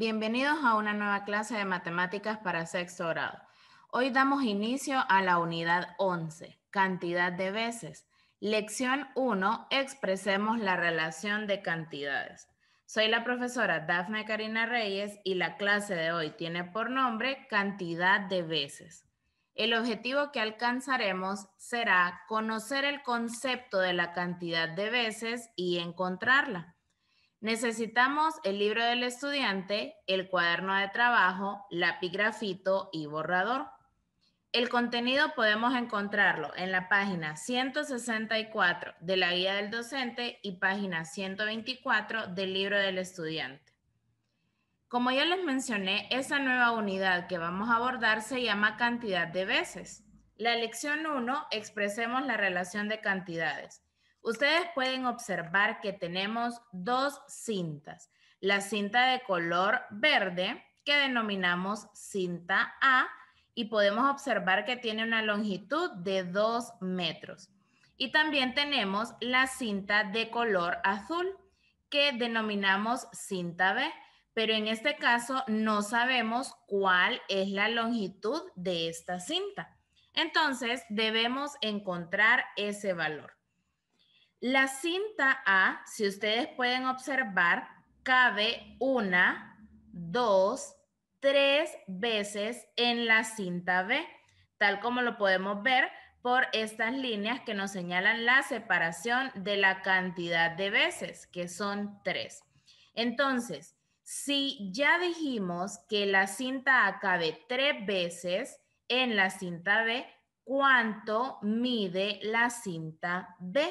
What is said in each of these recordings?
Bienvenidos a una nueva clase de matemáticas para sexto grado. Hoy damos inicio a la unidad 11, cantidad de veces. Lección 1, expresemos la relación de cantidades. Soy la profesora Dafne Karina Reyes y la clase de hoy tiene por nombre cantidad de veces. El objetivo que alcanzaremos será conocer el concepto de la cantidad de veces y encontrarla. Necesitamos el libro del estudiante, el cuaderno de trabajo, lápiz grafito y borrador. El contenido podemos encontrarlo en la página 164 de la guía del docente y página 124 del libro del estudiante. Como ya les mencioné, esa nueva unidad que vamos a abordar se llama cantidad de veces. La lección 1, expresemos la relación de cantidades. Ustedes pueden observar que tenemos dos cintas. La cinta de color verde, que denominamos cinta A, y podemos observar que tiene una longitud de 2 metros. Y también tenemos la cinta de color azul, que denominamos cinta B, pero en este caso no sabemos cuál es la longitud de esta cinta. Entonces debemos encontrar ese valor. La cinta A, si ustedes pueden observar, cabe una, dos, tres veces en la cinta B, tal como lo podemos ver por estas líneas que nos señalan la separación de la cantidad de veces, que son tres. Entonces, si ya dijimos que la cinta A cabe tres veces en la cinta B, ¿cuánto mide la cinta B?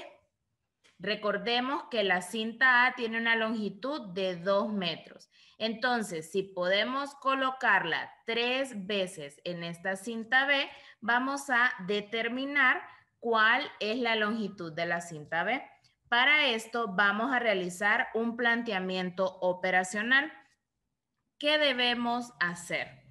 Recordemos que la cinta A tiene una longitud de 2 metros. Entonces, si podemos colocarla tres veces en esta cinta B, vamos a determinar cuál es la longitud de la cinta B. Para esto vamos a realizar un planteamiento operacional. ¿Qué debemos hacer?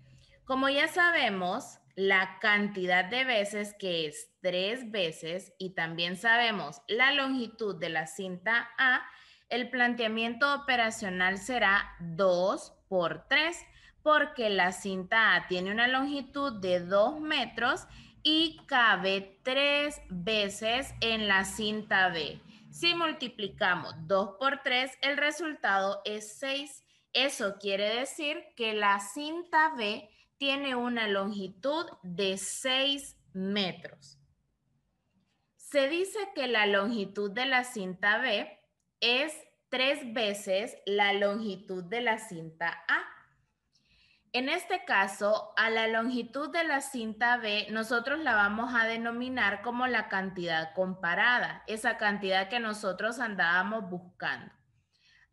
Como ya sabemos, la cantidad de veces que es tres veces y también sabemos la longitud de la cinta A, el planteamiento operacional será 2 por 3 porque la cinta A tiene una longitud de 2 metros y cabe tres veces en la cinta B. Si multiplicamos 2 por 3, el resultado es 6. Eso quiere decir que la cinta B tiene una longitud de 6 metros. Se dice que la longitud de la cinta B es tres veces la longitud de la cinta A. En este caso, a la longitud de la cinta B nosotros la vamos a denominar como la cantidad comparada, esa cantidad que nosotros andábamos buscando.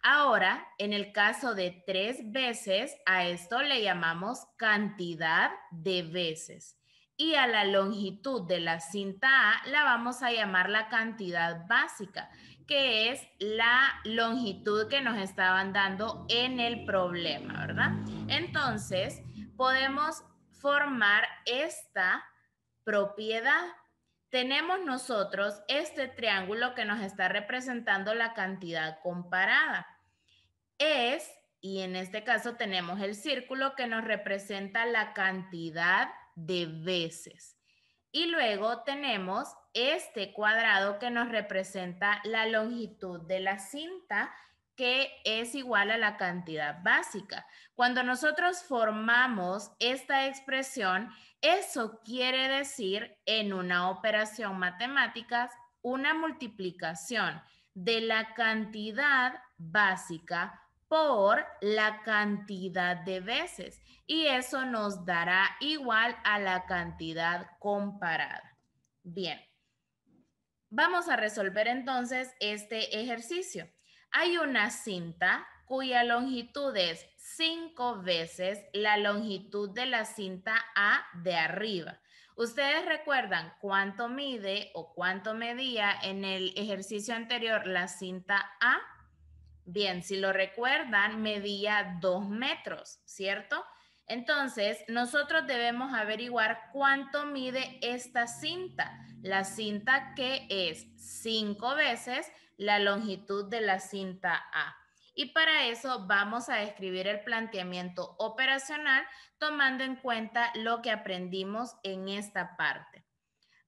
Ahora, en el caso de tres veces, a esto le llamamos cantidad de veces. Y a la longitud de la cinta A la vamos a llamar la cantidad básica, que es la longitud que nos estaban dando en el problema, ¿verdad? Entonces, podemos formar esta propiedad tenemos nosotros este triángulo que nos está representando la cantidad comparada es, y en este caso tenemos el círculo que nos representa la cantidad de veces. Y luego tenemos este cuadrado que nos representa la longitud de la cinta que es igual a la cantidad básica. Cuando nosotros formamos esta expresión, eso quiere decir en una operación matemática una multiplicación de la cantidad básica por la cantidad de veces y eso nos dará igual a la cantidad comparada. Bien, vamos a resolver entonces este ejercicio. Hay una cinta cuya longitud es 5 veces la longitud de la cinta A de arriba. Ustedes recuerdan cuánto mide o cuánto medía en el ejercicio anterior la cinta A Bien, si lo recuerdan, medía dos metros, ¿cierto? Entonces, nosotros debemos averiguar cuánto mide esta cinta. La cinta que es cinco veces la longitud de la cinta A. Y para eso vamos a describir el planteamiento operacional tomando en cuenta lo que aprendimos en esta parte.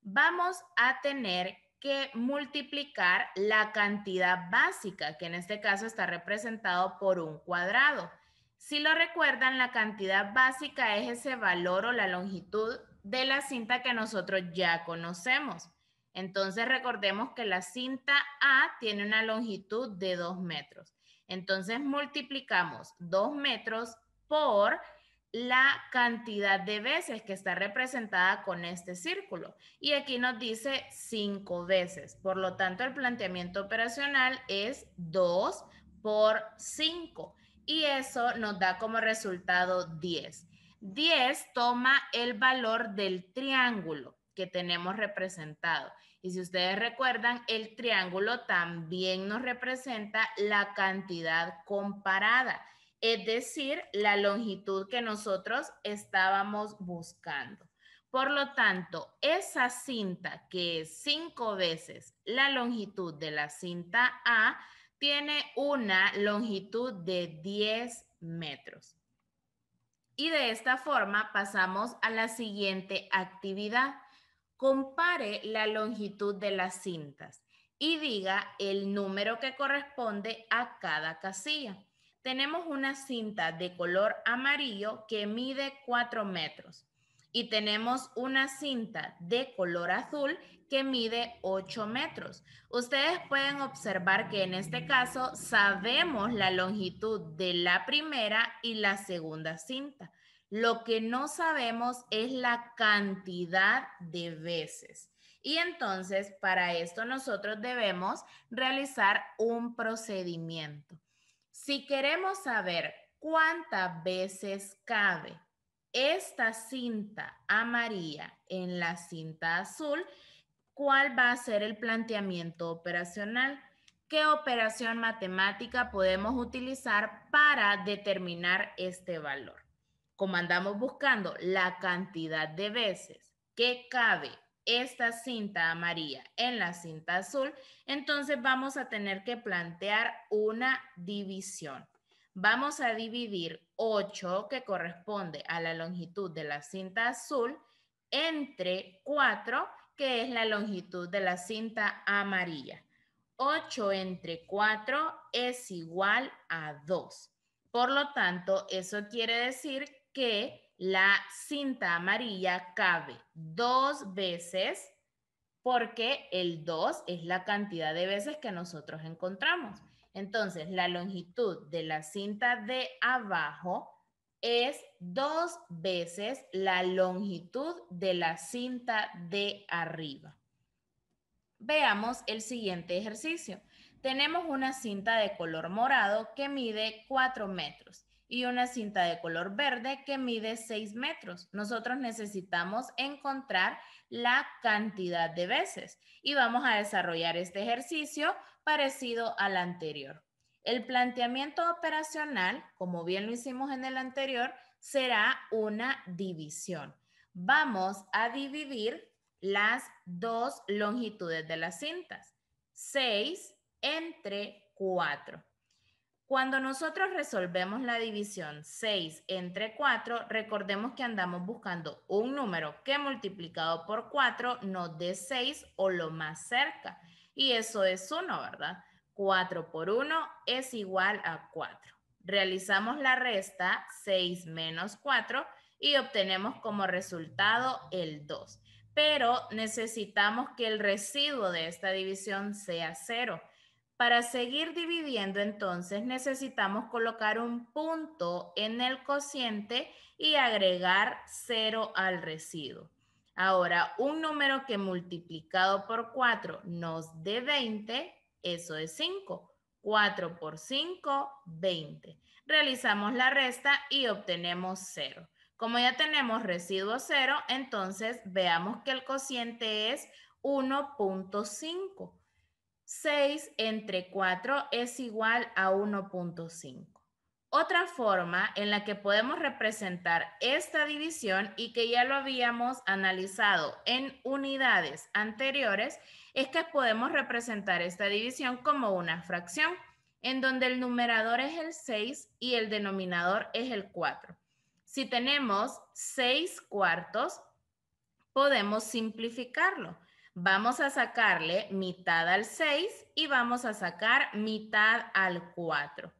Vamos a tener que multiplicar la cantidad básica, que en este caso está representado por un cuadrado. Si lo recuerdan, la cantidad básica es ese valor o la longitud de la cinta que nosotros ya conocemos. Entonces recordemos que la cinta A tiene una longitud de 2 metros. Entonces multiplicamos 2 metros por la cantidad de veces que está representada con este círculo. Y aquí nos dice cinco veces. Por lo tanto, el planteamiento operacional es 2 por 5. Y eso nos da como resultado 10. 10 toma el valor del triángulo que tenemos representado. Y si ustedes recuerdan, el triángulo también nos representa la cantidad comparada es decir, la longitud que nosotros estábamos buscando. Por lo tanto, esa cinta que es cinco veces la longitud de la cinta A tiene una longitud de 10 metros. Y de esta forma pasamos a la siguiente actividad. Compare la longitud de las cintas y diga el número que corresponde a cada casilla. Tenemos una cinta de color amarillo que mide 4 metros y tenemos una cinta de color azul que mide 8 metros. Ustedes pueden observar que en este caso sabemos la longitud de la primera y la segunda cinta. Lo que no sabemos es la cantidad de veces. Y entonces, para esto nosotros debemos realizar un procedimiento. Si queremos saber cuántas veces cabe esta cinta amarilla en la cinta azul, ¿cuál va a ser el planteamiento operacional? ¿Qué operación matemática podemos utilizar para determinar este valor? Como andamos buscando la cantidad de veces que cabe esta cinta amarilla en la cinta azul, entonces vamos a tener que plantear una división. Vamos a dividir 8, que corresponde a la longitud de la cinta azul, entre 4, que es la longitud de la cinta amarilla. 8 entre 4 es igual a 2. Por lo tanto, eso quiere decir que la cinta amarilla cabe dos veces porque el 2 es la cantidad de veces que nosotros encontramos. Entonces, la longitud de la cinta de abajo es dos veces la longitud de la cinta de arriba. Veamos el siguiente ejercicio. Tenemos una cinta de color morado que mide 4 metros y una cinta de color verde que mide 6 metros. Nosotros necesitamos encontrar la cantidad de veces y vamos a desarrollar este ejercicio parecido al anterior. El planteamiento operacional, como bien lo hicimos en el anterior, será una división. Vamos a dividir las dos longitudes de las cintas, 6 entre 4. Cuando nosotros resolvemos la división 6 entre 4, recordemos que andamos buscando un número que multiplicado por 4 nos dé 6 o lo más cerca. Y eso es 1, ¿verdad? 4 por 1 es igual a 4. Realizamos la resta 6 menos 4 y obtenemos como resultado el 2. Pero necesitamos que el residuo de esta división sea 0. Para seguir dividiendo, entonces necesitamos colocar un punto en el cociente y agregar 0 al residuo. Ahora, un número que multiplicado por 4 nos dé 20, eso es 5. 4 por 5, 20. Realizamos la resta y obtenemos 0. Como ya tenemos residuo 0, entonces veamos que el cociente es 1.5. 6 entre 4 es igual a 1.5. Otra forma en la que podemos representar esta división y que ya lo habíamos analizado en unidades anteriores es que podemos representar esta división como una fracción en donde el numerador es el 6 y el denominador es el 4. Si tenemos 6 cuartos, podemos simplificarlo Vamos a sacarle mitad al 6 y vamos a sacar mitad al 4.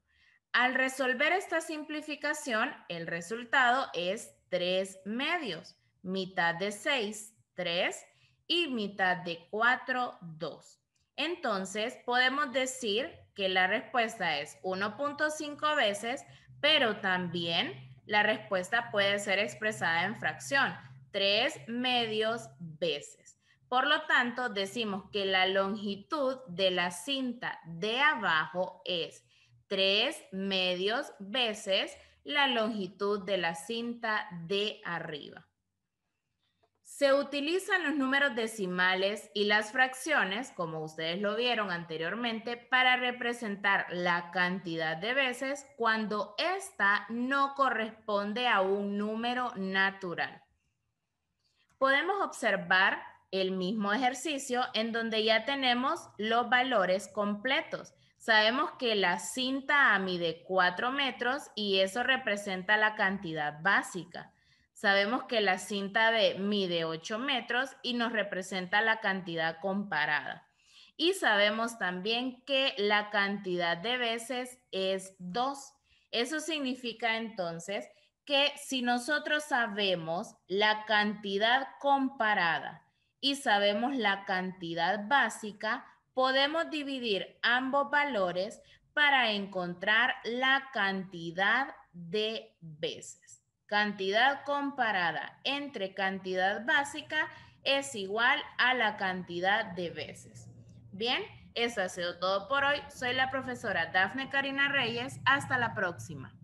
Al resolver esta simplificación, el resultado es 3 medios. Mitad de 6, 3 y mitad de 4, 2. Entonces, podemos decir que la respuesta es 1.5 veces, pero también la respuesta puede ser expresada en fracción, 3 medios veces. Por lo tanto, decimos que la longitud de la cinta de abajo es tres medios veces la longitud de la cinta de arriba. Se utilizan los números decimales y las fracciones, como ustedes lo vieron anteriormente, para representar la cantidad de veces cuando ésta no corresponde a un número natural. Podemos observar el mismo ejercicio en donde ya tenemos los valores completos. Sabemos que la cinta A mide 4 metros y eso representa la cantidad básica. Sabemos que la cinta B mide 8 metros y nos representa la cantidad comparada. Y sabemos también que la cantidad de veces es 2. Eso significa entonces que si nosotros sabemos la cantidad comparada y sabemos la cantidad básica, podemos dividir ambos valores para encontrar la cantidad de veces. Cantidad comparada entre cantidad básica es igual a la cantidad de veces. Bien, eso ha sido todo por hoy. Soy la profesora Dafne Karina Reyes. Hasta la próxima.